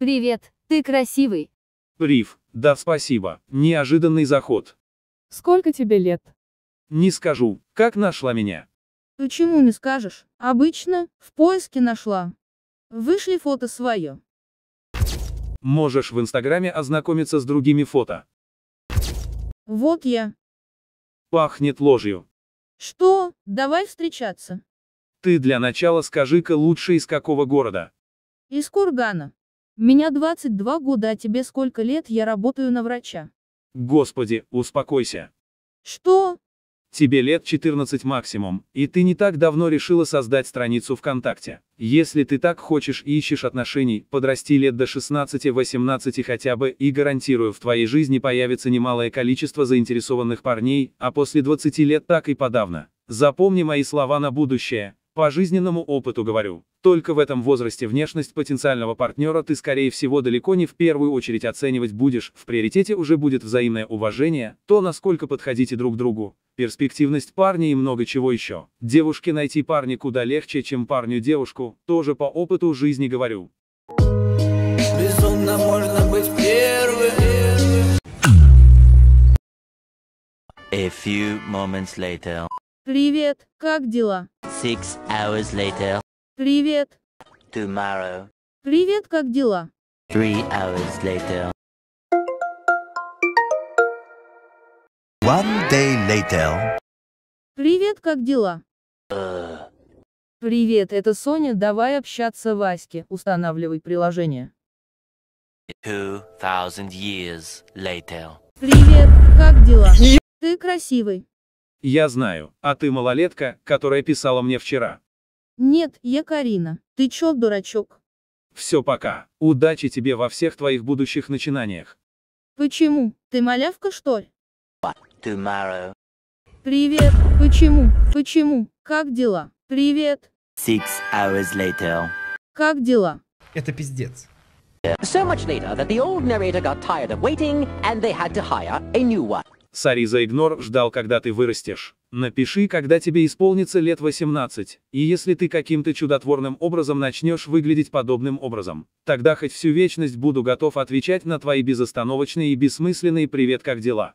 Привет, ты красивый. Риф, да спасибо, неожиданный заход. Сколько тебе лет? Не скажу, как нашла меня. Почему не скажешь? Обычно, в поиске нашла. Вышли фото свое. Можешь в инстаграме ознакомиться с другими фото. Вот я. Пахнет ложью. Что? Давай встречаться. Ты для начала скажи-ка лучше из какого города? Из Кургана. Меня 22 года, а тебе сколько лет? Я работаю на врача. Господи, успокойся. Что? Тебе лет 14 максимум, и ты не так давно решила создать страницу ВКонтакте. Если ты так хочешь и ищешь отношений, подрасти лет до 16-18 хотя бы, и гарантирую, в твоей жизни появится немалое количество заинтересованных парней, а после 20 лет так и подавно. Запомни мои слова на будущее, по жизненному опыту говорю. Только в этом возрасте внешность потенциального партнера ты, скорее всего, далеко не в первую очередь оценивать будешь, в приоритете уже будет взаимное уважение, то, насколько подходите друг другу, перспективность парня и много чего еще. Девушке найти парня куда легче, чем парню девушку, тоже по опыту жизни говорю. Безумно можно быть первым. A few moments later. Привет, как дела? Six hours later. Привет. Tomorrow. Привет, как дела? Three hours later. One day later. Привет, как дела? Uh. Привет, это Соня, давай общаться Ваське, устанавливай приложение. Two years later. Привет, как дела? Ты красивый. Я знаю, а ты малолетка, которая писала мне вчера. Нет, я Карина. Ты чё, дурачок? Все, пока. Удачи тебе во всех твоих будущих начинаниях. Почему? Ты малявка, что ли? Привет. Почему? Почему? Как дела? Привет. Six hours later. Как дела? Это пиздец. So much later that the old narrator got tired of waiting and they had to hire a new one. Сари Заигнор ждал, когда ты вырастешь. Напиши, когда тебе исполнится лет 18, и если ты каким-то чудотворным образом начнешь выглядеть подобным образом, тогда хоть всю вечность буду готов отвечать на твои безостановочные и бессмысленные «Привет, как дела?».